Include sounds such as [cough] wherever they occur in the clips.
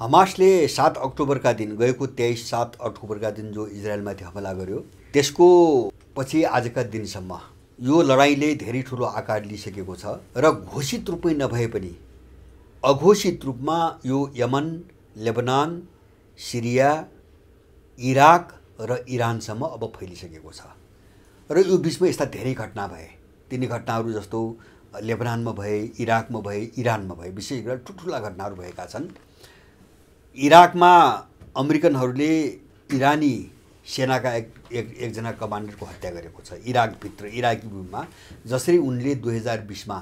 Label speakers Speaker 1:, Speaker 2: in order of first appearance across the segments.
Speaker 1: हमासले सात अक्टोबरका दिन गएको तेइस सात अक्टोबरका दिन जो इजरायलमाथि हमला गर्यो त्यसको पछि आजका दिनसम्म यो लडाइँले धेरै ठुलो आकार लिइसकेको छ र घोषित रूपमै नभए पनि अघोषित रूपमा यो यमन लेबनान सिरिया इराक र इरानसम्म अब फैलिसकेको छ र यो बिचमा यस्ता धेरै घटना भए तिनी घटनाहरू जस्तो लेबनानमा भए इराकमा भए इरानमा भए विशेष गरेर ठुल्ठुला घटनाहरू भएका छन् इराकमा अमेरिकनहरूले इरानी सेनाका एक एक एकजना कमान्डरको हत्या गरेको छ इराकभित्र इराकी भूमिमा जसरी उनले दुई हजार बिसमा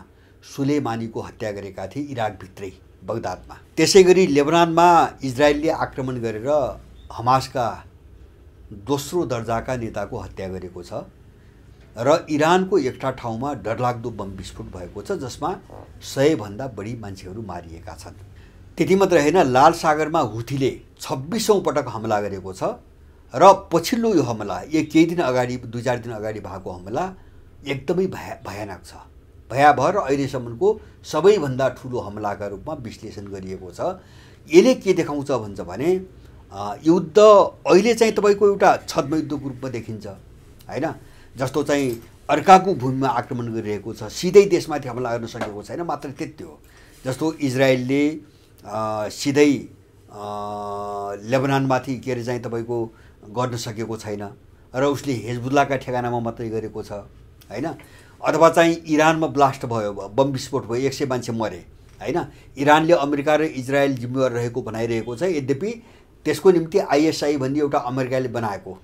Speaker 1: सुलेमानीको हत्या गरेका थिए इराकभित्रै बगदादमा त्यसै गरी लेबनानमा इजरायलले आक्रमण गरेर हमासका दोस्रो दर्जाका नेताको हत्या गरेको छ र इरानको एकटा ठाउँमा डरलाग्दो बम विस्फोट भएको छ जसमा सयभन्दा बढी मान्छेहरू मारिएका छन् त्यति मात्र होइन लाल सागरमा हुथीले छब्बिसौँ पटक हमला गरेको छ र पछिल्लो यो हमला एक केही दिन अगाडि दुई चार दिन अगाडि भएको हमला एकदमै भया भयानक छ भयाभर र अहिलेसम्मको सबैभन्दा ठुलो हमलाका रूपमा विश्लेषण गरिएको छ यसले के देखाउँछ भन्छ भने युद्ध अहिले चाहिँ तपाईँको एउटा छद्मयुद्धको रूपमा देखिन्छ होइन जस्तो चाहिँ अर्काको भूमिमा आक्रमण गरिरहेको छ सिधै देशमाथि हमला गर्न सकेको छैन मात्र त्यति हो जस्तो इजरायलले सिधै लेबनानमाथि के अरे चाहिँ तपाईँको गर्न सकेको छैन र उसले हेजबुल्लाका ठेगानामा मात्रै गरेको छ होइन अथवा चाहिँ इरानमा ब्लास्ट भयो बम विस्फोट भयो एक सय मान्छे मरे होइन इरानले अमेरिका र इजरायल जिम्मेवार रहेको भनाइरहेको छ यद्यपि त्यसको निम्ति आइएसआई भन्ने एउटा अमेरिकाले बनाएको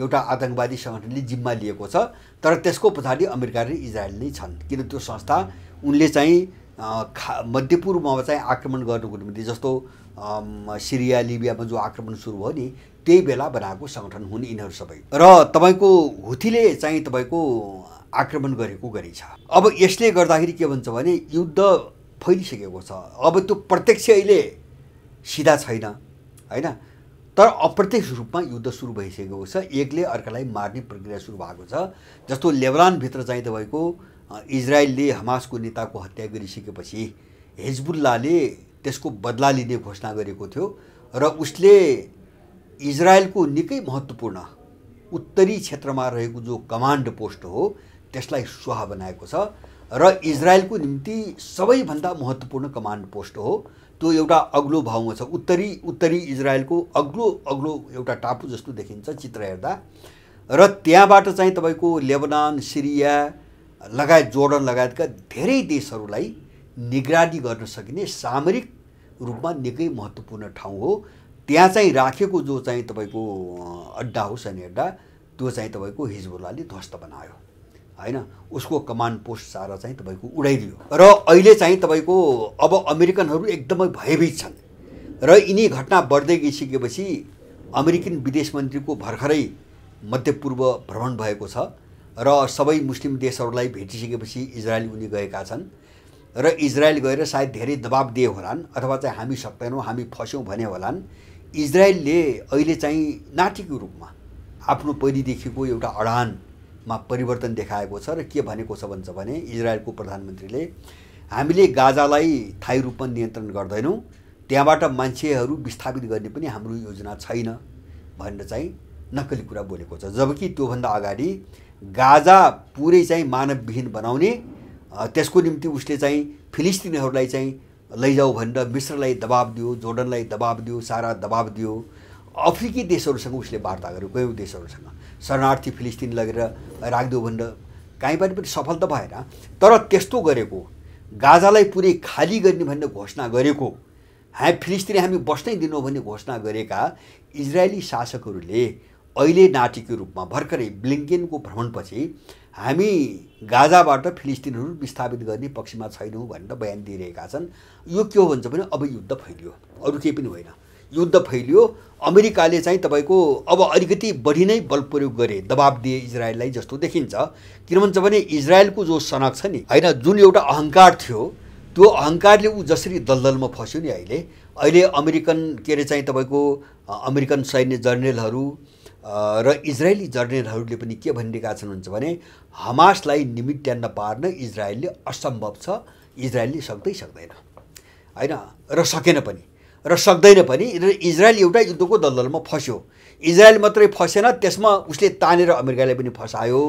Speaker 1: एउटा आतङ्कवादी सङ्गठनले जिम्मा लिएको छ तर त्यसको पछाडि अमेरिका र इजरायल नै छन् किन त्यो संस्था उनले चाहिँ खा मध्यपूर्वमा चाहिँ आक्रमण गर्नुको निम्ति जस्तो सिरिया लिबियामा जो आक्रमण सुरु भयो नि त्यही बेला बनाएको सङ्गठन हुन् यिनीहरू सबै र तपाईँको हुथीले चाहिँ तपाईँको आक्रमण गरेको गरिन्छ अब यसले गर्दाखेरि के भन्छ भने युद्ध फैलिसकेको छ अब त्यो प्रत्यक्ष अहिले सिधा छैन होइन तर अप्रत्यक्ष रूपमा युद्ध सुरु भइसकेको छ एकले अर्कालाई मार्ने प्रक्रिया सुरु भएको छ जस्तो लेबरानभित्र चाहिँ तपाईँको इजरायलले हमासको नेताको हत्या गरिसकेपछि हिजबुल्लाले त्यसको बदला लिने घोषणा गरेको थियो र उसले इजरायलको निकै महत्त्वपूर्ण उत्तरी क्षेत्रमा रहेको जो कमान्ड पोस्ट हो त्यसलाई सुहा बनाएको छ र इजरायलको निम्ति सबैभन्दा महत्त्वपूर्ण कमान्ड पोस्ट हो त्यो एउटा अग्लो भावमा छ उत्तरी उत्तरी इजरायलको अग्लो अग्लो एउटा टापु जस्तो देखिन्छ चित्र हेर्दा र त्यहाँबाट चाहिँ तपाईँको लेबनान सिरिया लगायत जोर्डन लगायतका धेरै देशहरूलाई निगरानी गर्न सकिने सामरिक रूपमा निकै महत्त्वपूर्ण ठाउँ हो त्यहाँ चाहिँ राखेको जो चाहिँ तपाईँको अड्डा हो सैन्य अड्डा त्यो चाहिँ तपाईँको हिजबुल्लाले ध्वस्त बनायो होइन उसको कमान्ड पोस्ट सारा चाहिँ तपाईँको उडाइदियो र अहिले चाहिँ तपाईँको अब अमेरिकनहरू एकदमै भयभीत छन् र यिनी घटना बढ्दै गइसकेपछि अमेरिकन विदेश मन्त्रीको भर्खरै मध्यपूर्व भ्रमण भएको छ र सबै मुस्लिम देशहरूलाई भेटिसकेपछि इजरायल उनी गएका छन् र इजरायल गएर सायद धेरै दबाब दिए होलान् अथवा चाहिँ हामी सक्दैनौँ हामी फस्यौँ भने होलान् इजरायलले अहिले चाहिँ नाटिक रूपमा आफ्नो पहिलेदेखिको एउटा अडानमा परिवर्तन देखाएको छ र के भनेको छ भन्छ भने इजरायलको प्रधानमन्त्रीले हामीले गाजालाई थायी रूपमा नियन्त्रण गर्दैनौँ त्यहाँबाट मान्छेहरू विस्थापित गर्ने पनि हाम्रो योजना छैन भनेर चाहिँ नक्कली कुरा बोलेको छ जबकि त्योभन्दा अगाडि गाजा पुरै चाहिँ मानवविहीन बनाउने त्यसको निम्ति उसले चाहिँ फिलिस्तिनीहरूलाई चाहिँ लैजाऊ भनेर मिश्रलाई दबाब दियो जोर्डनलाई दबाब दियो सारा दबाब दियो अफ्रिकी देशहरूसँग उसले वार्ता गर्यो गयौँ देशहरूसँग शरणार्थी फिलिस्तिन लगेर राखिदियो भनेर पनि पनि सफल त भएन तर त्यस्तो गरेको गाजालाई पुरै खाली गर्ने भन्ने घोषणा गरेको हामी फिलिस्तिनी हामी बस्नै दिनु भन्ने घोषणा गरेका इजरायली शासकहरूले अहिले नाटीको रूपमा भर्खरै ब्लिङ्केनको भ्रमणपछि हामी गाजाबाट फिलिस्तिनहरू विस्थापित गर्ने पक्षमा छैनौँ भनेर बयान दिइरहेका छन् यो के हो भन्छ भने अब युद्ध फैलियो अरू केही पनि होइन युद्ध फैलियो अमेरिकाले चाहिँ तपाईँको अब अलिकति बढी नै बल प्रयोग गरे दबाब दिए इजरायललाई जस्तो देखिन्छ किन भन्छ भने इजरायलको जो सनक छ नि होइन जुन एउटा अहङ्कार थियो त्यो अहङ्कारले ऊ जसरी दलदलमा फस्यो नि अहिले अहिले अमेरिकन के अरे चाहिँ तपाईँको अमेरिकन सैन्य जर्नलहरू र इजरायली जर्नेलहरूले पनि के भनिरहेका छन् हुन्छ भने हमासलाई निमित्यान्न पार्न इजरायलले असम्भव छ इजरायलले सक्दै सक्दैन होइन र सकेन पनि र सक्दैन पनि र इजरायल एउटा युद्धको दलदलमा फस्यो इजरायल मात्रै फसेन त्यसमा उसले तानेर अमेरिकालाई पनि फसायो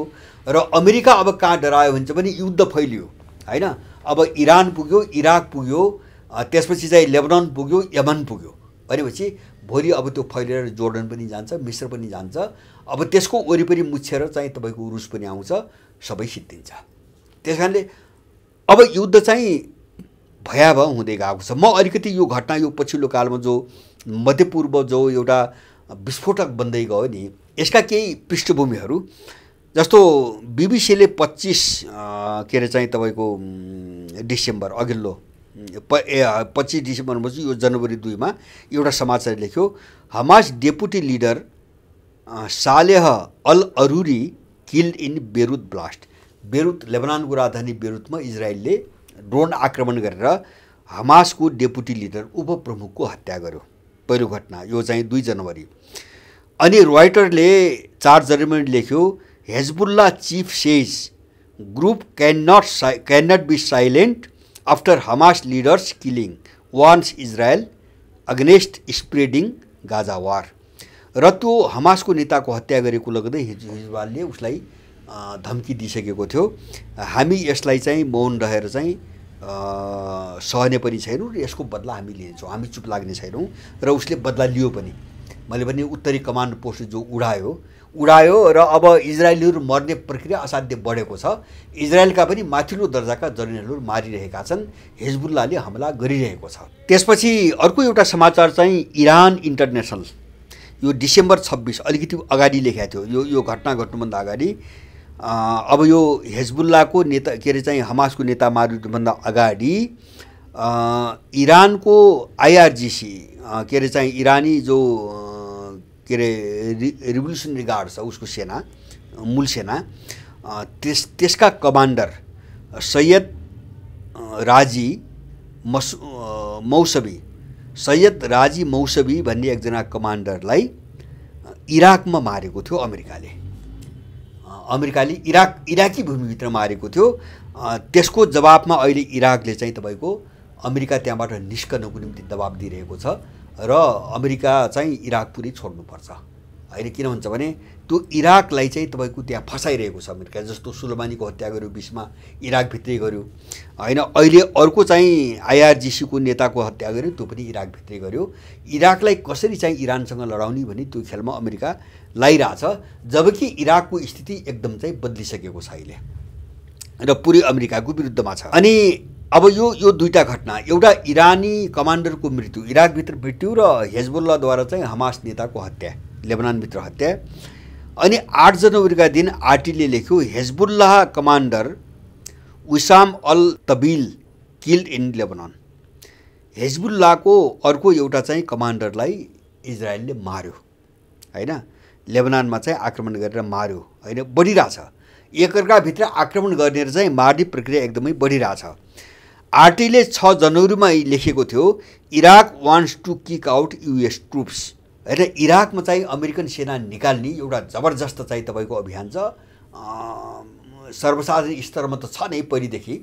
Speaker 1: र अमेरिका अब कहाँ डरायो भन्छ भने युद्ध फैलियो होइन अब इरान पुग्यो इराक पुग्यो त्यसपछि चाहिँ लेबनन पुग्यो यमन पुग्यो भनेपछि भोलि अब त्यो फैलिएर जोर्डन पनि जान्छ मिश्र पनि जान्छ अब त्यसको वरिपरि मुछेर चाहिँ तपाईँको रुस पनि आउँछ सबै सिद्धिन्छ त्यस कारणले अब युद्ध चाहिँ भयावह हुँदै गएको छ म अलिकति यो घटना यो पछिल्लो कालमा जो मध्यपूर्व जो एउटा विस्फोटक बन्दै गयो नि यसका केही पृष्ठभूमिहरू जस्तो बिबिसीले पच्चिस के अरे चाहिँ तपाईँको डिसेम्बर अघिल्लो प ए पच्चिस डिसेम्बरमा चाहिँ यो जनवरी दुईमा एउटा समाचार लेख्यो Hamas deputy leader Saleh al Arouri killed in Beirut blast Beirut लेबनानको राजधानी बेरुतमा इजरायलले ड्रोन आक्रमण गरेर हमासको डेपुटी लिडर उपप्रमुखको हत्या गर्यो पहिलो घटना यो चाहिँ दुई जनवरी अनि रोइटरले चार जनवरी लेख्यो Hezbollah chief says group can not say can not be silent after Hamas leaders killing warns Israel against spreading Gaza war र त्यो हमासको नेताको हत्या गरेको लग्दै हिजवालले उसलाई धम्की दिइसकेको थियो हामी यसलाई चाहिँ मौन रहेर चाहिँ सहने पनि छैनौँ र यसको बदला हामी लिनेछौँ हामी चुप लाग्ने छैनौँ र उसले बदला लियो पनि मैले भने उत्तरी कमान्ड पोस्ट जो उडायो उडायो र अब इजरायलीहरू मर्ने प्रक्रिया असाध्य बढेको छ इजरायलका पनि माथिल्लो दर्जाका जर्नलहरू मारिरहेका छन् हिजबुल्लाले हमला गरिरहेको छ त्यसपछि अर्को एउटा समाचार चाहिँ इरान इन्टरनेसनल यो डिसेम्बर छब्बिस अलिकति अगाडि लेखेको थियो यो यो घटना घट्नुभन्दा अगाडि अब यो हेजबुल्लाको नेता के अरे चाहिँ हमासको नेता मारिनुभन्दा अगाडि इरानको आइआरजिसी के अरे चाहिँ इरानी जो के अरे रि रिभोल्युसनरी गार्ड छ उसको सेना मूल सेना त्यस त्यसका कमान्डर सैयद राजी मस मौसबी सैयद राजी मौसबी भन्ने एकजना कमान्डरलाई इराकमा मारेको थियो अमेरिकाले अमेरिकाले इराक इराकी भूमिभित्र मारेको थियो त्यसको जवाबमा अहिले इराकले चाहिँ तपाईँको अमेरिका त्यहाँबाट निस्कनको निम्ति दबाब दिइरहेको छ र अमेरिका चाहिँ इराक पुरै छोड्नुपर्छ होइन किन भन्छ भने त्यो इराकलाई चाहिँ तपाईँको त्यहाँ फसाइरहेको छ अमेरिका जस्तो सुलमानीको हत्या गर्यो बिचमा इराकभित्रै गर्यो होइन अहिले अर्को चाहिँ आइआरजिसीको नेताको हत्या गर्यो त्यो पनि इराकभित्रै गर्यो इराकलाई कसरी चाहिँ इरानसँग लडाउने भने त्यो खेलमा अमेरिका लगाइरहेछ जबकि इराकको स्थिति एकदम चाहिँ बद्लिसकेको छ अहिले र पुरै अमेरिकाको विरुद्धमा छ अनि अब यो यो दुईवटा घटना एउटा इरानी कमान्डरको मृत्यु इराकभित्र मृत्यु र हेजबुल्लाद्वारा चाहिँ हमास नेताको हत्या लेबनानभित्र हत्या अनि आठ जनवरीका दिन आरटीले लेख्यो Hezbollah commander Wissam al Tawil killed in Lebanon हेजबुल्लाको अर्को एउटा चाहिँ कमान्डरलाई इजरायलले मार्यो होइन लेबनानमा चाहिँ आक्रमण गरेर मार्यो होइन बढिरहेछ एकअर्काभित्र आक्रमण गर्ने चाहिँ मार्ने प्रक्रिया एकदमै बढिरहेछ आरटीले छ जनवरीमा लेखेको थियो Iraq wants to kick out US troops होइन इराकमा चाहिँ अमेरिकन सेना निकाल्ने एउटा जबरजस्त चाहिँ तपाईँको अभियान छ सर्वसाधारण स्तरमा त छ नै पहिलेदेखि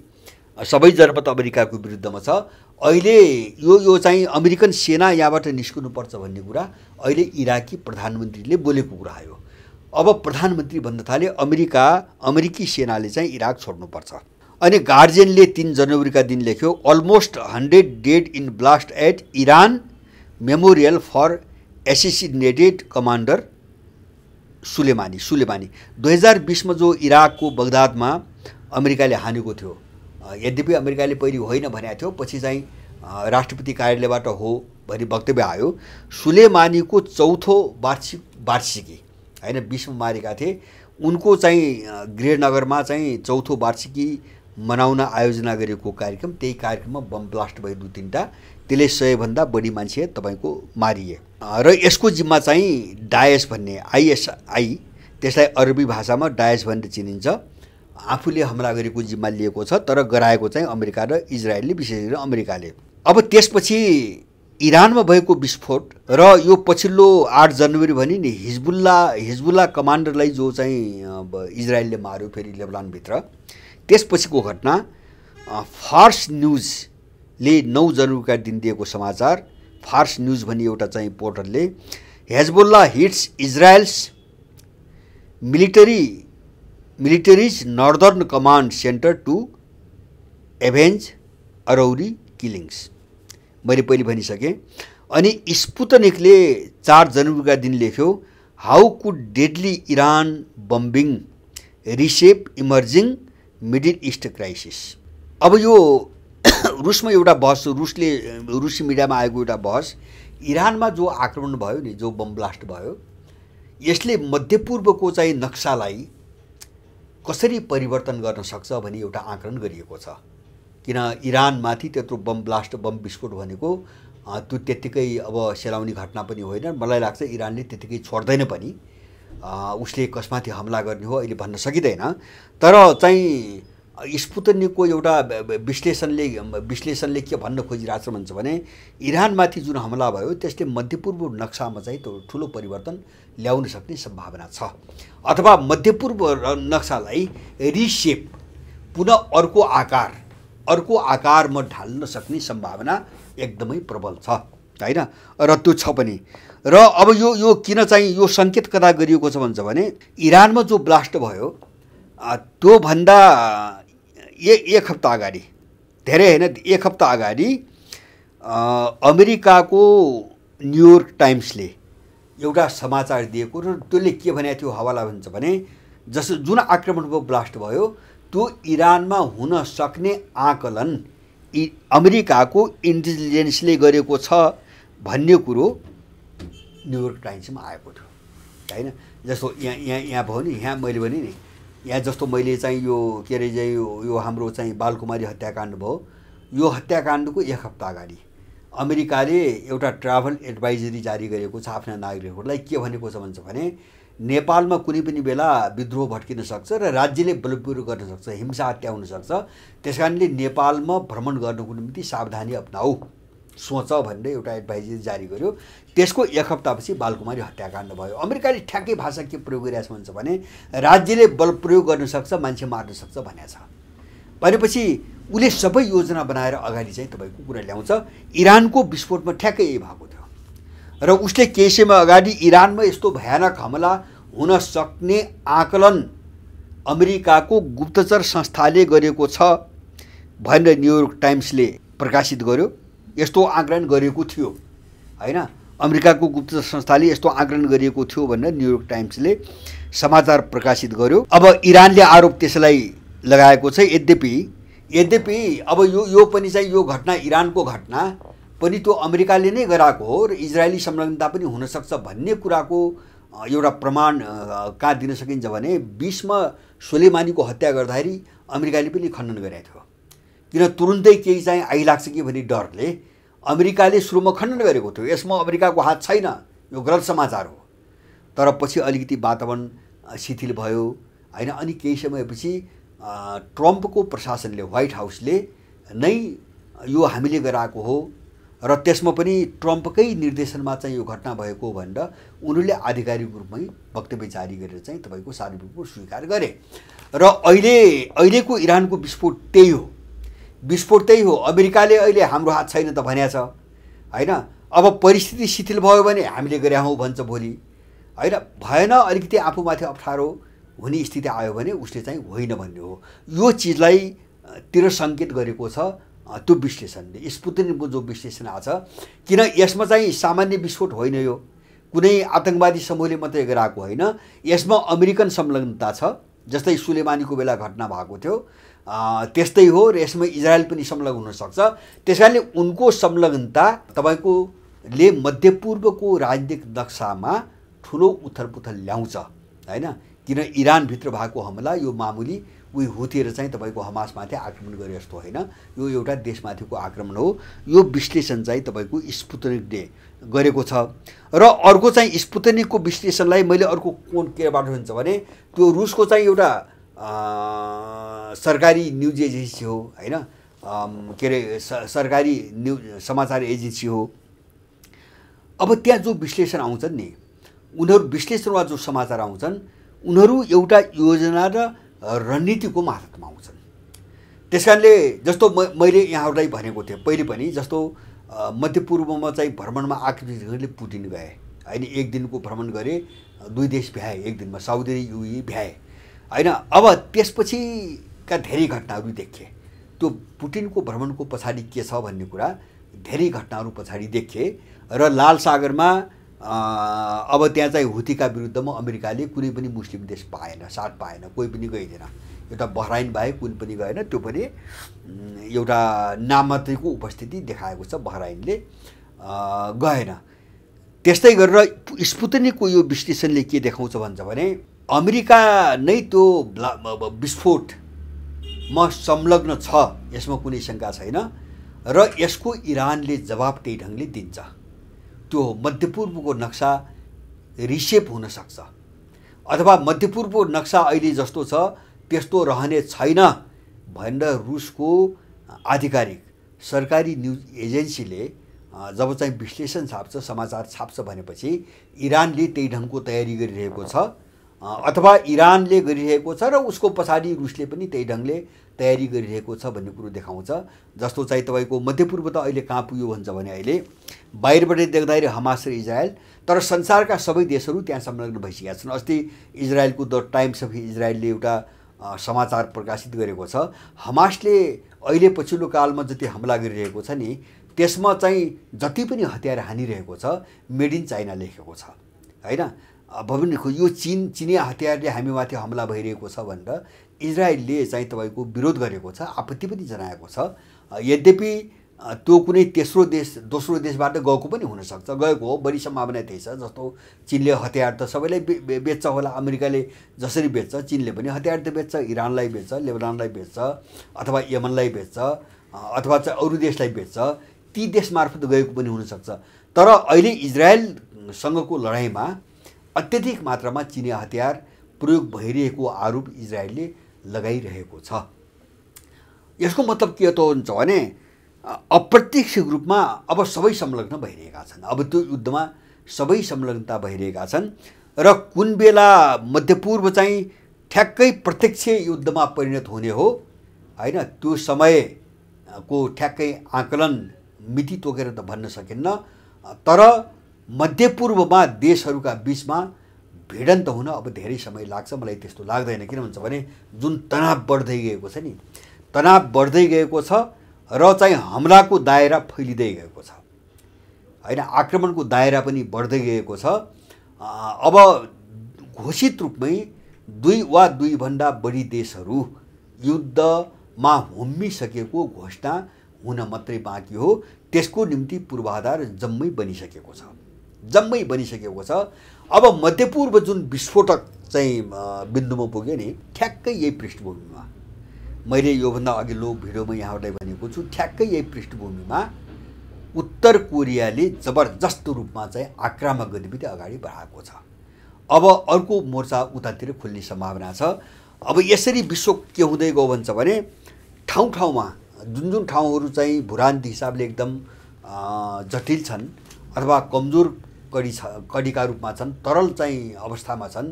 Speaker 1: सबै जनपद अमेरिकाको विरुद्धमा छ अहिले यो यो चाहिँ अमेरिकन सेना यहाँबाट निस्कनुपर्छ भन्ने कुरा अहिले इराकी प्रधानमन्त्रीले बोलेको कुरा आयो अब प्रधानमन्त्री भन्न थाले अमेरिका अमेरिकी सेनाले चाहिँ इराक छोड्नुपर्छ अनि गार्जियनले तिन जनवरीका दिन लेख्यो almost hundred dead in blast at Iran memorial for assassinated commander Soleimani Soleimani दुई हजार बिसमा जो इराकको बगदादमा अमेरिकाले हानेको थियो यद्यपि अमेरिकाले पहिले होइन भनेको थियो पछि चाहिँ राष्ट्रपति कार्यालयबाट हो भन्ने वक्तव्य आयो सुलेमानीको चौथो वार्षिक वार्षिकी होइन बिसमा मारेका थिए उनको चाहिँ गृहनगरमा चाहिँ चौथो वार्षिकी मनाउन आयोजना गरेको कार्यक्रम त्यही कार्यक्रममा बम ब्लास्ट भयो दुई तिनवटा त्यसले सयभन्दा बढी मान्छे तपाईँको मारिए र यसको जिम्मा चाहिँ डायस भन्ने आइएसआई त्यसलाई अरबी भाषामा डायस भनेर चिनिन्छ आफूले हमला गरेको जिम्मा लिएको छ तर गराएको चाहिँ अमेरिका र इजरायलले विशेष गरी अमेरिकाले अब त्यसपछि इरानमा भएको विस्फोट र यो पछिल्लो आठ जनवरी भने नि हिजबुल्ला हिजबुल्ला कमान्डरलाई जो चाहिँ इजरायलले मार्यो फेरि लेबलानभित्र त्यसपछिको घटना फार्स न्युजले नौ जनवरीका दिन दिएको समाचार फार्स न्युज भन्ने एउटा चाहिँ पोर्टलले Hezbollah hits Israel's military militaries northern command centre to avenge Arouri killings मैले पहिले भनिसकेँ अनि स्पुतनिकले चार जनवरीका दिन लेख्यो how could deadly Iran bombing reshape emerging Middle East crisis अब यो [coughs] रुसमा एउटा बहस रुसले रुसी मिडियामा आएको एउटा बहस इरानमा जो आक्रमण भयो नि जो बम ब्लास्ट भयो यसले मध्यपूर्वको चाहिँ नक्सालाई कसरी परिवर्तन गर्न सक्छ भन्ने एउटा आकलन गरिएको छ किन इरानमाथि त्यत्रो बम ब्लास्ट बम विस्फोट भनेको त्यो त्यत्तिकै अब सेलाउने घटना पनि होइन मलाई लाग्छ इरानले त्यत्तिकै छोड्दैन पनि उसले कसमाथि हमला गर्ने हो अहिले भन्न सकिँदैन तर चाहिँ स्पुतनिकको एउटा विश्लेषणले विश्लेषणले के भन्न खोजिरहेको छ भन्छ भने इरानमाथि जुन हमला भयो त्यसले मध्यपूर्व नक्सामा चाहिँ त्यो ठुलो परिवर्तन ल्याउन सक्ने सम्भावना छ अथवा मध्यपूर्व नक्सालाई रिसेप पुनः अर्को आकार अर्को आकारमा ढाल्न सक्ने सम्भावना एकदमै प्रबल छ होइन र त्यो छ पनि र अब यो यो किन चाहिँ यो सङ्केत कता गरिएको छ भन्छ भने इरानमा जो ब्लास्ट भयो त्योभन्दा ए एक हप्ता अगाडि धेरै होइन एक हप्ता अगाडि अमेरिकाको न्युयोर्क टाइम्सले एउटा समाचार दिएको र त्यसले के भनेको थियो हवाला भन्छ भने जस जुन आक्रमणको ब्लास्ट भयो त्यो इरानमा हुन सक्ने आकलन इ अमेरिकाको इन्टेलिजेन्सले गरेको छ भन्ने कुरो न्युयोर्क टाइम्समा आएको थियो होइन जस्तो यहाँ यहाँ यहाँ भयो नि यहाँ मैले भने नि यहाँ जस्तो मैले चाहिँ यो के अरे चाहिँ यो हाम्रो चाहिँ बालकुमारी हत्याकाण्ड भयो यो हत्याकाण्डको एक हप्ता अगाडि अमेरिकाले एउटा ट्राभल एडभाइजरी जारी गरेको छ आफ्ना नागरिकहरूलाई के भनेको छ भन्छ भने नेपालमा कुनै पनि बेला विद्रोह भट्किन सक्छ र राज्यले बलपूर्व गर्न सक्छ हिंसा हत्या हुनसक्छ त्यस कारणले नेपालमा भ्रमण गर्नुको निम्ति सावधानी अप्नाऊ सोच भनेर एउटा एडभाइजेस जारी गर्यो त्यसको एक हप्तापछि बालकुमारी हत्याकाण्ड भयो अमेरिकाले ठ्याक्कै भाषा के प्रयोग गरिरहेको छ भन्छ भने राज्यले बल प्रयोग गर्न सक्छ मान्छे मार्न सक्छ भनेको छ भनेपछि उसले सबै योजना बनाएर अगाडि चाहिँ तपाईँको कुरा ल्याउँछ इरानको विस्फोटमा ठ्याक्कै यही भएको थियो र उसले केही समय अगाडि इरानमा यस्तो भयानक हमला हुन सक्ने आकलन अमेरिकाको गुप्तचर संस्थाले गरेको छ भनेर न्युयोर्क टाइम्सले प्रकाशित गर्यो यस्तो आकलन गरिएको थियो होइन अमेरिकाको गुप्त संस्थाले यस्तो आकलन गरिएको थियो भनेर न्युयोर्क टाइम्सले समाचार प्रकाशित गर्यो अब इरानले आरोप त्यसलाई लगाएको छ यद्यपि यद्यपि अब यो यो पनि चाहिँ यो घटना इरानको घटना पनि त्यो अमेरिकाले नै गराएको हो र इजरायली संलग्नता पनि हुनसक्छ भन्ने कुराको एउटा प्रमाण कहाँ दिन सकिन्छ भने बिसमा सोलेमानीको हत्या गर्दाखेरि अमेरिकाले पनि खण्डन गरेको थियो किन तुरुन्तै केही चाहिँ आइलाग्छ कि भन्ने डरले अमेरिकाले सुरुमा खण्डन गरेको थियो यसमा अमेरिकाको हात छैन यो गलत समाचार हो तर पछि अलिकति वातावरण शिथिल भयो होइन अनि केही समयपछि ट्रम्पको प्रशासनले व्हाइट हाउसले नै यो हामीले गराएको हो र त्यसमा पनि ट्रम्पकै निर्देशनमा चाहिँ यो घटना भएको हो भनेर उनीहरूले आधिकारिक रूपमै वक्तव्य जारी गरेर चाहिँ तपाईँको सार्वजनिक स्वीकार गरे र अहिले अहिलेको इरानको विस्फोट त्यही हो विस्फोट त्यही हो अमेरिकाले अहिले हाम्रो हात छैन त छ होइन अब परिस्थिति शिथिल भयो भने हामीले गरे भन्छ भोलि होइन भएन अलिकति आफूमाथि अप्ठ्यारो हुने स्थिति आयो भने उसले चाहिँ होइन भन्ने हो यो चिजलाई तिर सङ्केत गरेको छ त्यो विश्लेषणले स्पुतनिकको जो विश्लेषण आएको छ किन यसमा चाहिँ सामान्य विस्फोट होइन यो कुनै आतङ्कवादी समूहले मात्रै गराएको होइन यसमा अमेरिकन संलग्नता छ जस्तै सुलेमानीको बेला घटना भएको थियो त्यस्तै हो र यसमा इजरायल पनि संलग्न हुनसक्छ त्यस कारणले उनको संलग्नता तपाईँको ले मध्यपूर्वको राजनीतिक नक्सामा ठुलो उथलपुथल ल्याउँछ होइन किन इरानभित्र भएको हमला यो मामुली उयो हुतिर चाहिँ तपाईँको हमासमाथि आक्रमण गरे जस्तो होइन यो एउटा देशमाथिको आक्रमण हो यो विश्लेषण चाहिँ तपाईँको स्पुतनिकले गरेको छ र अर्को चाहिँ स्पुतनिकको विश्लेषणलाई मैले अर्को कोण केबाट हुन्छ भने त्यो रुसको चाहिँ एउटा सरकारी न्युज एजेन्सी हो होइन के अरे सरकारी न्युज समाचार एजेन्सी हो अब त्यहाँ जो विश्लेषण आउँछन् नि उनीहरू विश्लेषणमा जो समाचार आउँछन् उनीहरू एउटा योजना र रणनीतिको मार्फतमा आउँछन् त्यस कारणले जस्तो म मैले यहाँहरूलाई भनेको थिएँ पहिले पनि जस्तो मध्यपूर्वमा चाहिँ भ्रमणमा आक्रमितहरूले पुटिन गए होइन एक दिनको भ्रमण गरे दुई देश भ्याए एक दिनमा साउदी युए भ्याए होइन अब त्यसपछि का धेरै घटनाहरू देखेँ त्यो पुटिनको भ्रमणको पछाडि के छ भन्ने कुरा धेरै घटनाहरू पछाडि देखेँ र लाल सागरमा अब त्यहाँ चाहिँ हुतीका विरुद्धमा अमेरिकाले कुनै पनि मुस्लिम देश पाएन साथ पाएन कोही पनि गइदिएन एउटा बहराइन बाहेक कुन पनि गएन त्यो पनि एउटा नाम मात्रैको उपस्थिति देखाएको छ बहराइनले गएन त्यस्तै गरेर स्पुतनिकको यो विश्लेषणले के देखाउँछ भन्छ भने अमेरिका नै त्यो विस्फोट म संलग्न छ यसमा कुनै शङ्का छैन र यसको इरानले जवाब त्यही ढङ्गले दिन्छ त्यो मध्यपूर्वको नक्सा रिसेप हुनसक्छ अथवा मध्यपूर्वको नक्सा अहिले जस्तो छ त्यस्तो रहने छैन भनेर रुसको आधिकारिक सरकारी न्युज एजेन्सीले जब चाहिँ विश्लेषण छाप्छ समाचार छाप्छ भनेपछि इरानले त्यही ढङ्गको तयारी गरिरहेको छ अथवा इरानले गरिरहेको छ र उसको पछाडि रुसले पनि त्यही ढङ्गले तयारी गरिरहेको छ भन्ने कुरो देखाउँछ जस्तो चाहिँ तपाईँको मध्यपूर्व त अहिले कहाँ पुग्यो भन्छ भने अहिले बाहिरबाट देख्दाखेरि हमास र इजरायल तर संसारका सबै देशहरू त्यहाँ संलग्न भइसकेका छन् अस्ति इजरायलको द टाइम्स अफ इजरायलले एउटा समाचार प्रकाशित गरेको छ हमासले अहिले पछिल्लो कालमा जति हमला गरिरहेको छ नि त्यसमा चाहिँ जति पनि हतियार हानिरहेको छ मेड इन चाइना लेखेको छ होइन भने यो चिन चिनिया हतियारले हामीमाथि हमला भइरहेको छ भनेर इजरायलले चाहिँ तपाईँको विरोध गरेको छ आपत्ति पनि जनाएको छ यद्यपि त्यो कुनै तेस्रो देश दोस्रो देशबाट गएको पनि हुनसक्छ गएको हो बढी सम्भावना त्यही छ जस्तो चिनले हतियार त सबैलाई बेच्छ होला अमेरिकाले जसरी बेच्छ चिनले पनि हतियार त बेच्छ इरानलाई बेच्छ लेबनानलाई बेच्छ अथवा यमनलाई बेच्छ अथवा चाहिँ अरू देशलाई बेच्छ ती देश मार्फत गएको पनि हुनसक्छ तर अहिले इजरायलसँगको लडाइँमा अत्यधिक मात्रामा चिनी हतियार प्रयोग भइरहेको आरोप इजरायलले लगाइरहेको छ यसको मतलब के त हुन्छ भने अप्रत्यक्ष रूपमा अब सबै संलग्न भइरहेका छन् अब त्यो युद्धमा सबै संलग्नता भइरहेका छन् र कुन बेला मध्यपूर्व चाहिँ ठ्याक्कै प्रत्यक्ष युद्धमा परिणत हुने हो होइन त्यो समय को ठ्याक्कै आकलन मिति तोकेर त भन्न सकिन्न तर मध्यपूर्वमा देशहरूका बिचमा भिडन्त हुन अब धेरै समय लाग्छ मलाई त्यस्तो लाग्दैन किन भन्छ भने जुन तनाव बढ्दै गएको छ नि तनाव बढ्दै गएको छ र चाहिँ हमलाको दायरा फैलिँदै गएको छ होइन आक्रमणको दायरा पनि बढ्दै गएको छ अब घोषित रूपमै दुई वा दुईभन्दा बढी देशहरू युद्धमा हुम्मिसकेको घोषणा हुन मात्रै बाँकी हो त्यसको निम्ति पूर्वाधार जम्मै बनिसकेको छ जम्मै बनिसकेको छ अब मध्यपूर्व जुन विस्फोटक चाहिँ बिन्दुमा पुग्यो नि ठ्याक्कै यही पृष्ठभूमिमा मैले योभन्दा अघिल्लो भिडियोमा यहाँहरूलाई भनेको छु ठ्याक्कै यही पृष्ठभूमिमा उत्तर कोरियाले जबरजस्त रूपमा चाहिँ आक्रामक गतिविधि अगाडि बढाएको छ अब अर्को मोर्चा उतातिर खुल्ने सम्भावना छ अब यसरी विश्व के हुँदै गयो भन्छ भने ठाउँ ठाउँमा जुन जुन ठाउँहरू चाहिँ भुरान्ती हिसाबले एकदम जटिल छन् अथवा कमजोर कडी छ कडीका रूपमा छन् तरल चाहिँ अवस्थामा छन्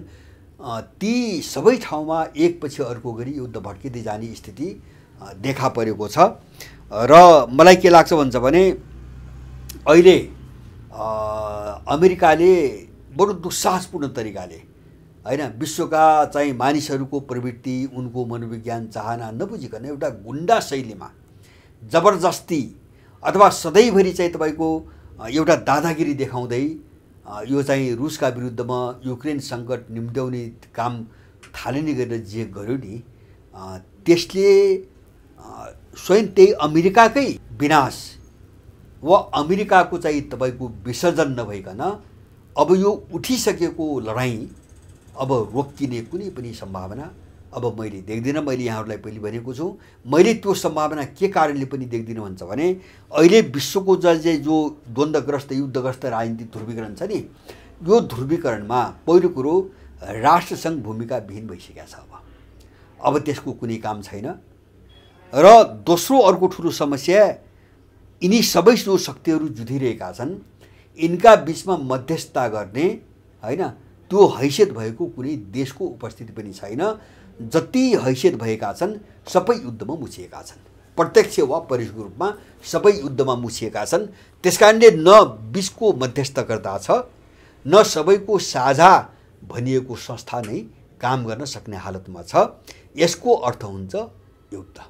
Speaker 1: ती सबै ठाउँमा एकपछि अर्को गरी युद्ध भड्किँदै जाने स्थिति देखा परेको छ र मलाई के लाग्छ भन्छ भने अहिले अमेरिकाले बडो दुस्साहसपूर्ण तरिकाले होइन विश्वका चाहिँ मानिसहरूको प्रवृत्ति उनको मनोविज्ञान चाहना नबुझिकन एउटा गुन्डा शैलीमा जबरजस्ती अथवा सधैँभरि चाहिँ तपाईँको एउटा दादागिरी देखाउँदै यो चाहिँ रुसका विरुद्धमा युक्रेन सङ्कट निम्त्याउने काम थालिने गरेर जे गर्यो नि त्यसले स्वयं त्यही अमेरिकाकै विनाश वा अमेरिकाको चाहिँ तपाईँको विसर्जन नभइकन अब यो उठिसकेको लडाइँ अब रोकिने कुनै पनि सम्भावना अब मैले देख्दिनँ मैले यहाँहरूलाई पहिले भनेको छु मैले त्यो सम्भावना के कारणले पनि देख्दिनँ भन्छ भने अहिले विश्वको जे जो द्वन्द्वग्रस्त युद्धग्रस्त राजनीतिक ध्रुवीकरण छ नि यो ध्रुवीकरणमा पहिलो कुरो राष्ट्रसङ्घ भूमिका विहीन भइसकेको छ अब अब त्यसको कुनै काम छैन र दोस्रो अर्को ठुलो समस्या यिनी सबै जो शक्तिहरू जुधिरहेका छन् यिनका बिचमा मध्यस्थता गर्ने होइन त्यो हैसियत भएको कुनै देशको उपस्थिति पनि छैन जति हैसियत भएका छन् सबै युद्धमा मुछिएका छन् प्रत्यक्ष वा परिस रूपमा सबै युद्धमा मुछिएका छन् त्यस कारणले न बिचको मध्यस्थकर्ता छ न सबैको साझा भनिएको संस्था नै काम गर्न सक्ने हालतमा छ यसको अर्थ हुन्छ युद्ध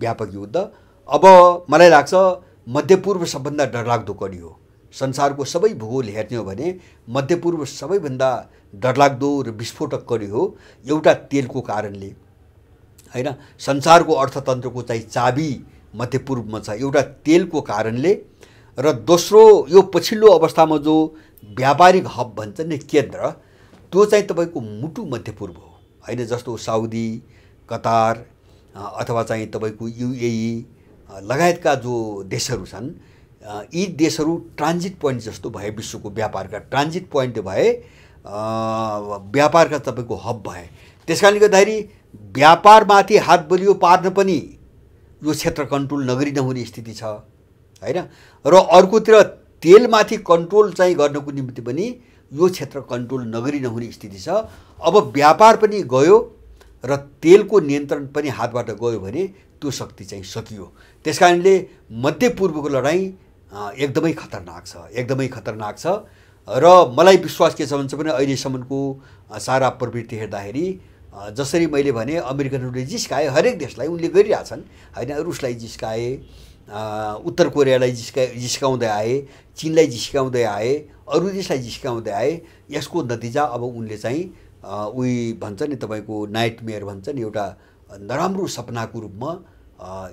Speaker 1: व्यापक युद्ध अब मलाई लाग्छ मध्यपूर्व सबभन्दा डरलाग्दो कडी हो संसारको सबै भूगोल हेर्ने हो भने मध्यपूर्व सबैभन्दा डरलाग्दो र विस्फोटक कडी हो एउटा तेलको कारणले होइन संसारको अर्थतन्त्रको चाहिँ चाबी मध्यपूर्वमा छ एउटा तेलको कारणले र दोस्रो यो पछिल्लो अवस्थामा जो व्यापारिक हब भन्छ नि केन्द्र त्यो चाहिँ तपाईँको मुटु मध्यपूर्व हो होइन जस्तो साउदी कतार अथवा चाहिँ तपाईँको युएई लगायतका जो देशहरू छन् यी देशहरू ट्रान्जिट पोइन्ट जस्तो भए विश्वको व्यापारका ट्रान्जिट पोइन्ट भए व्यापारका तपाईँको हब भए त्यस कारणले गर्दाखेरि व्यापारमाथि हात बलियो पार्न पनि यो क्षेत्र कन्ट्रोल नगरी नहुने स्थिति छ होइन र अर्कोतिर तेलमाथि कन्ट्रोल चाहिँ गर्नको निम्ति पनि यो क्षेत्र कन्ट्रोल नगरी नहुने स्थिति छ अब व्यापार पनि गयो र तेलको नियन्त्रण पनि हातबाट गयो भने त्यो शक्ति चाहिँ सकियो त्यस कारणले मध्यपूर्वको लडाइँ एकदमै खतरनाक छ एकदमै खतरनाक छ र मलाई विश्वास के छ भन्छ भने अहिलेसम्मको सारा प्रवृत्ति हेर्दाखेरि जसरी मैले भने अमेरिकनहरूले जिस्काए हरेक देशलाई उनले गरिरहेछन् होइन रुसलाई जिस्काए उत्तर कोरियालाई जिस्का जिस्काउँदै आए चिनलाई जिस्काउँदै आए अरू देशलाई जिस्काउँदै आए यसको नतिजा अब उनले चाहिँ उही भन्छ नि तपाईँको नाइट मेयर भन्छ नि एउटा नराम्रो सपनाको रूपमा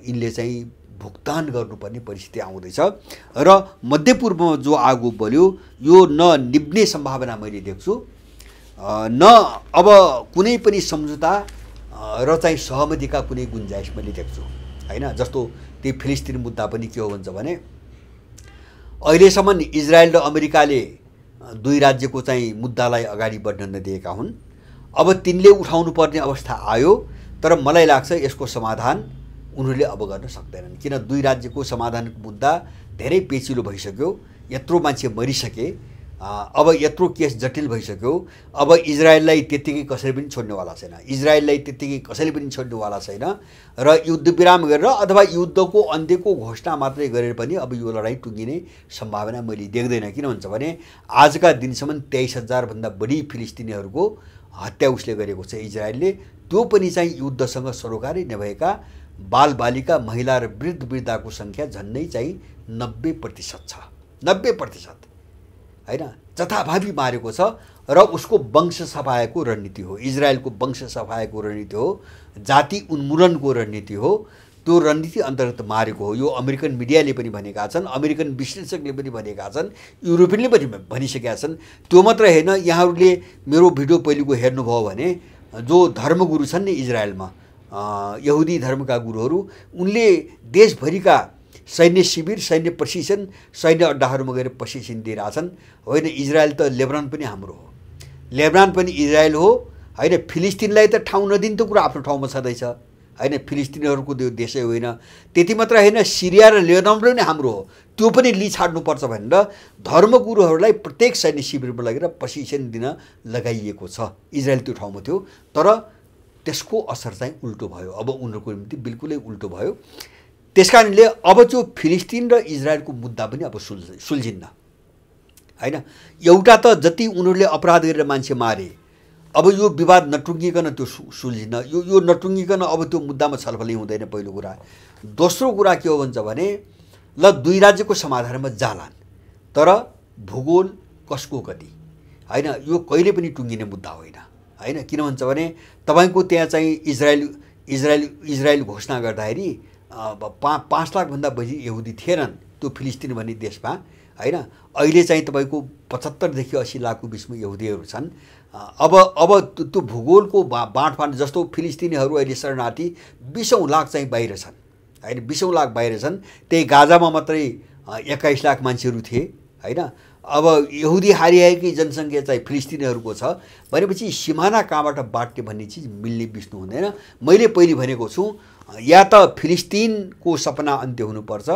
Speaker 1: यिनले चाहिँ भुक्तान गर्नुपर्ने परिस्थिति आउँदैछ र मध्यपूर्वमा जो आगो बल्यो यो न ननिब्ने सम्भावना मैले देख्छु न अब कुनै पनि सम्झौता र चाहिँ सहमतिका कुनै गुन्जाइस मैले देख्छु होइन जस्तो त्यो फिलिस्तिन मुद्दा पनि के हो भन्छ भने अहिलेसम्म इजरायल र अमेरिकाले दुई राज्यको चाहिँ मुद्दालाई अगाडि बढ्न नदिएका हुन् अब तिनले उठाउनुपर्ने अवस्था आयो तर मलाई लाग्छ यसको समाधान उनीहरूले अब गर्न सक्दैनन् किन दुई राज्यको समाधानको मुद्दा धेरै पेचिलो भइसक्यो यत्रो मान्छे मरिसके अब यत्रो केस जटिल भइसक्यो अब इजरायललाई त्यत्तिकै कसैले पनि छोड्नेवाला छैन इजरायललाई त्यत्तिकै कसैले पनि छोड्नेवाला छैन र युद्धविराम गरेर अथवा युद्धको अन्त्यको घोषणा मात्रै गरेर पनि अब यो लडाइँ टुङ्गिने सम्भावना मैले देख्दैन किन भन्छ भने आजका दिनसम्म तेइस हजारभन्दा बढी फिलिस्तिनीहरूको हत्या उसले गरेको छ इजरायलले त्यो पनि चाहिँ युद्धसँग सरोकारै नभएका बालबालिका महिला र वृद्ध वृद्धाको सङ्ख्या झन्डै चाहिँ नब्बे प्रतिशत छ नब्बे प्रतिशत होइन जथाभावी मारेको छ र उसको वंश सफाएको रणनीति हो इजरायलको वंश सफाएको रणनीति हो जाति उन्मूलनको रणनीति हो त्यो रणनीति अन्तर्गत मारेको हो यो अमेरिकन मिडियाले पनि भनेका छन् अमेरिकन विश्लेषकले पनि भनेका छन् युरोपियनले पनि भनिसकेका छन् त्यो मात्र होइन यहाँहरूले मेरो भिडियो पहिलेको हेर्नुभयो भने जो धर्मगुरु छन् नि इजरायलमा यहुदी धर्मका गुरुहरू उनले देशभरिका सैन्य शिविर सैन्य प्रशिक्षण सैन्य अड्डाहरूमा गएर प्रशिक्षण दिइरहेछन् होइन इजरायल त लेब्रान पनि हाम्रो हो लेब्रान पनि इजरायल हो होइन फिलिस्तिनलाई त ठाउँ नदिन त कुरो आफ्नो ठाउँमा छँदैछ होइन फिलिस्तिनहरूको त्यो देशै होइन त्यति मात्र होइन सिरिया र लेबनान पनि हाम्रो हो त्यो पनि लि छाड्नुपर्छ भनेर धर्मगुरुहरूलाई प्रत्येक सैन्य शिविरमा लगेर प्रशिक्षण दिन लगाइएको छ इजरायल त्यो ठाउँमा थियो तर त्यसको असर चाहिँ उल्टो भयो अब उनीहरूको निम्ति बिल्कुलै उल्टो भयो त्यस कारणले अब त्यो फिलिस्तिन र इजरायलको मुद्दा पनि अब सुल्झ सुल्झिन्न होइन एउटा त जति उनीहरूले अपराध गरेर मान्छे मारे अब यो विवाद नटुङ्गिकन त्यो सुल्झिन यो यो नटुङ्गिकन अब त्यो मुद्दामा छलफलै हुँदैन पहिलो कुरा दोस्रो कुरा के हो भन्छ भने ल दुई राज्यको समाधानमा जालान् तर भूगोल कसको कति होइन यो कहिले पनि टुङ्गिने मुद्दा होइन होइन किन भन्छ भने तपाईँको त्यहाँ चाहिँ इजरायल इजरायल इजरायल घोषणा गर्दाखेरि पा पाँच लाखभन्दा बढी यहुदी थिएनन् त्यो फिलिस्तिन भन्ने देशमा होइन अहिले चाहिँ तपाईँको पचहत्तरदेखि असी लाखको बिचमा यहुदीहरू छन् अब अब त्यो भूगोलको बा बाँडफाँड जस्तो फिलिस्तिनीहरू अहिले शरणार्थी बिसौँ लाख चाहिँ बाहिर छन् होइन बिसौँ लाख बाहिर छन् त्यही गाजामा मात्रै एक्काइस लाख मान्छेहरू थिए होइन अब यहुदी हारिआएकी जनसङ्ख्या चाहिँ फिलिस्तिनीहरूको छ भनेपछि सिमाना कहाँबाट बाट्ने भन्ने चिज मिल्ने बिच्नु हुँदैन मैले पहिले भनेको छु या त फिलिस्तिनको सपना अन्त्य हुनुपर्छ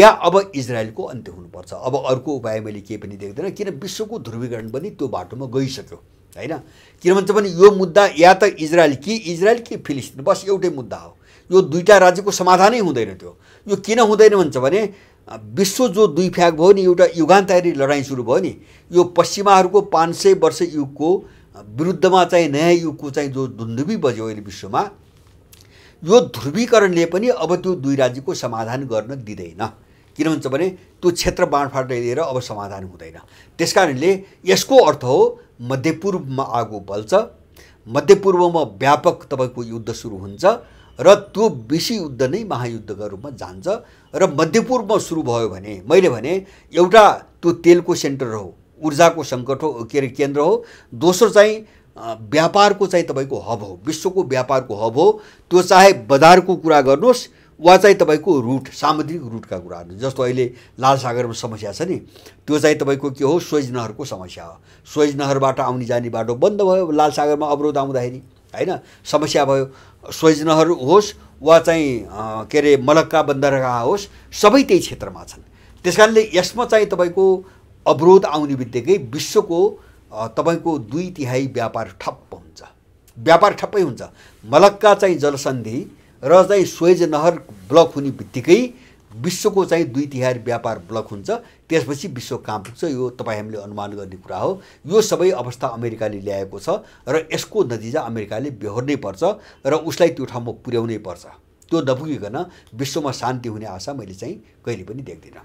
Speaker 1: या अब इजरायलको अन्त्य हुनुपर्छ अब अर्को उपाय मैले केही पनि देख्दैन किन विश्वको ध्रुवीकरण पनि त्यो बाटोमा गइसक्यो होइन किन भन्छ भने यो मुद्दा या त इजरायल कि इजरायल कि फिलिस्तिन बस एउटै मुद्दा हो यो दुईवटा राज्यको समाधानै हुँदैन त्यो यो किन हुँदैन भन्छ भने विश्व जो दुई फ्याग भयो नि एउटा युगान्तकारी लडाइँ सुरु भयो नि यो पश्चिमाहरूको पाँच सय वर्ष युगको विरुद्धमा चाहिँ नयाँ युगको चाहिँ जो धुन्धुबी बज्यो अहिले विश्वमा यो ध्रुवीकरणले पनि अब त्यो दुई राज्यको समाधान गर्न दिँदैन किन भन्छ भने त्यो क्षेत्र बाँडफाँड लिएर अब समाधान हुँदैन त्यस कारणले यसको अर्थ हो मध्यपूर्वमा आगो बल्छ मध्यपूर्वमा व्यापक तपाईँको युद्ध सुरु हुन्छ र त्यो बेसी युद्ध नै महायुद्धका रूपमा जान्छ र मध्यपूर्वमा सुरु भयो भने मैले भने एउटा त्यो तेलको सेन्टर हो ऊर्जाको सङ्कट हो के अरे केन्द्र हो दोस्रो चाहिँ व्यापारको चाहिँ तपाईँको हब हो विश्वको व्यापारको हब हो त्यो चाहे बजारको कुरा गर्नुहोस् वा चाहिँ तपाईँको रुट सामुद्रिक रुटका कुराहरू जस्तो अहिले लाल सागरमा समस्या छ नि त्यो चाहिँ तपाईँको के हो स्वेज नहरको समस्या हो स्वेज नहरबाट आउने जाने बाटो बन्द भयो लाल सागरमा अवरोध आउँदाखेरि होइन समस्या भयो स्वजनहरू होस् वा चाहिँ के अरे मलक्का बन्दरगाह होस् सबै त्यही क्षेत्रमा छन् त्यस कारणले यसमा चाहिँ तपाईँको अवरोध आउने बित्तिकै विश्वको तपाईँको दुई तिहाई व्यापार ठप्प हुन्छ व्यापार ठप्पै हुन्छ मलक्का चाहिँ जलसन्धि र चाहिँ स्वेज नहर ब्लक हुने बित्तिकै विश्वको चाहिँ दुई तिहार व्यापार ब्लक हुन्छ त्यसपछि विश्व कहाँ पुग्छ यो तपाईँ हामीले अनुमान गर्ने कुरा हो यो सबै अवस्था अमेरिकाले ल्याएको छ र यसको नतिजा अमेरिकाले बेहोर्नै पर्छ र उसलाई त्यो ठाउँमा पुर्याउनै पर्छ त्यो नपुगिकन विश्वमा शान्ति हुने आशा मैले चाहिँ कहिले पनि देख्दिनँ